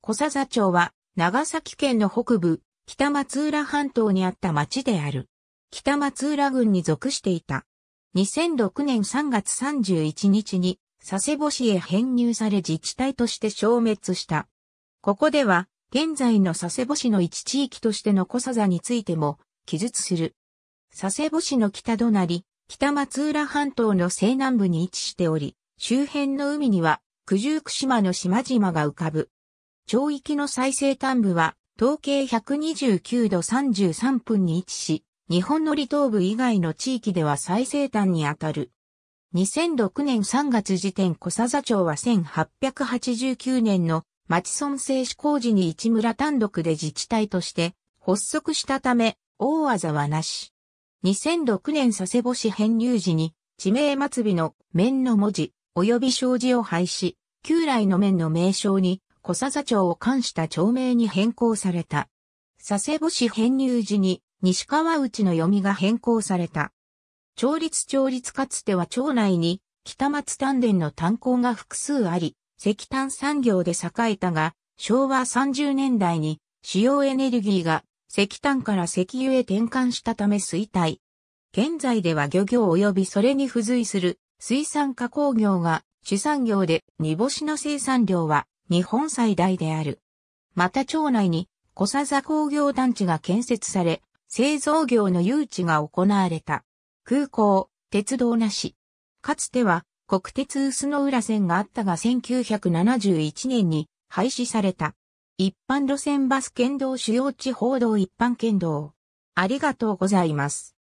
小笹町は、長崎県の北部、北松浦半島にあった町である。北松浦郡に属していた。2006年3月31日に佐世保市へ編入され自治体として消滅した。ここでは、現在の佐世保市の一地域としての小佐についても、記述する。佐世保市の北隣、北松浦半島の西南部に位置しており、周辺の海には、九十九島の島々が浮かぶ。町域の最西端部は、統計129度33分に位置し、日本の離島部以外の地域では最西端にあたる。2006年3月時点小笹町は1889年の町村制施工時に一村単独で自治体として発足したため、大技はなし。2006年佐世保市編入時に、地名末尾の面の文字、及び障子を廃止、旧来の面の名称に小笹町を冠した町名に変更された。佐世保市編入時に西川内の読みが変更された。町立町立かつては町内に北松丹田の炭鉱が複数あり、石炭産業で栄えたが、昭和30年代に主要エネルギーが石炭から石油へ転換したため衰退。現在では漁業及びそれに付随する水産加工業が主産業で煮干しの生産量は日本最大である。また町内に小佐工業団地が建設され、製造業の誘致が行われた。空港、鉄道なし。かつては国鉄薄の浦線があったが1971年に廃止された。一般路線バス県道主要地報道一般県道。ありがとうございます。